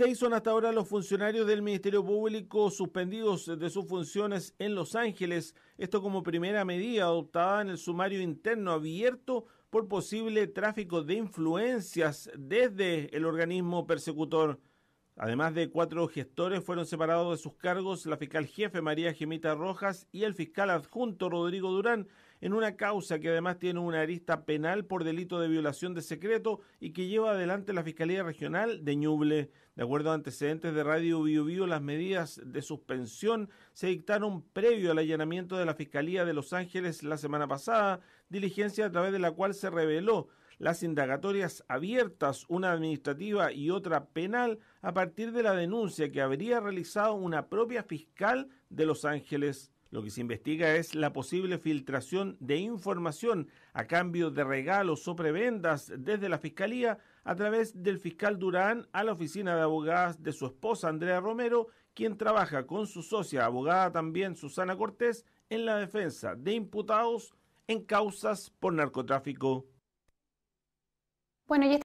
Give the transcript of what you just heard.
Seis son hasta ahora los funcionarios del Ministerio Público suspendidos de sus funciones en Los Ángeles, esto como primera medida adoptada en el sumario interno abierto por posible tráfico de influencias desde el organismo persecutor. Además de cuatro gestores, fueron separados de sus cargos la fiscal jefe María Gemita Rojas y el fiscal adjunto Rodrigo Durán en una causa que además tiene una arista penal por delito de violación de secreto y que lleva adelante la Fiscalía Regional de Ñuble. De acuerdo a antecedentes de Radio Bio, las medidas de suspensión se dictaron previo al allanamiento de la Fiscalía de Los Ángeles la semana pasada, diligencia a través de la cual se reveló las indagatorias abiertas, una administrativa y otra penal, a partir de la denuncia que habría realizado una propia fiscal de Los Ángeles. Lo que se investiga es la posible filtración de información a cambio de regalos o prebendas desde la Fiscalía a través del fiscal Durán a la oficina de abogadas de su esposa Andrea Romero, quien trabaja con su socia abogada también Susana Cortés en la defensa de imputados en causas por narcotráfico. Bueno, y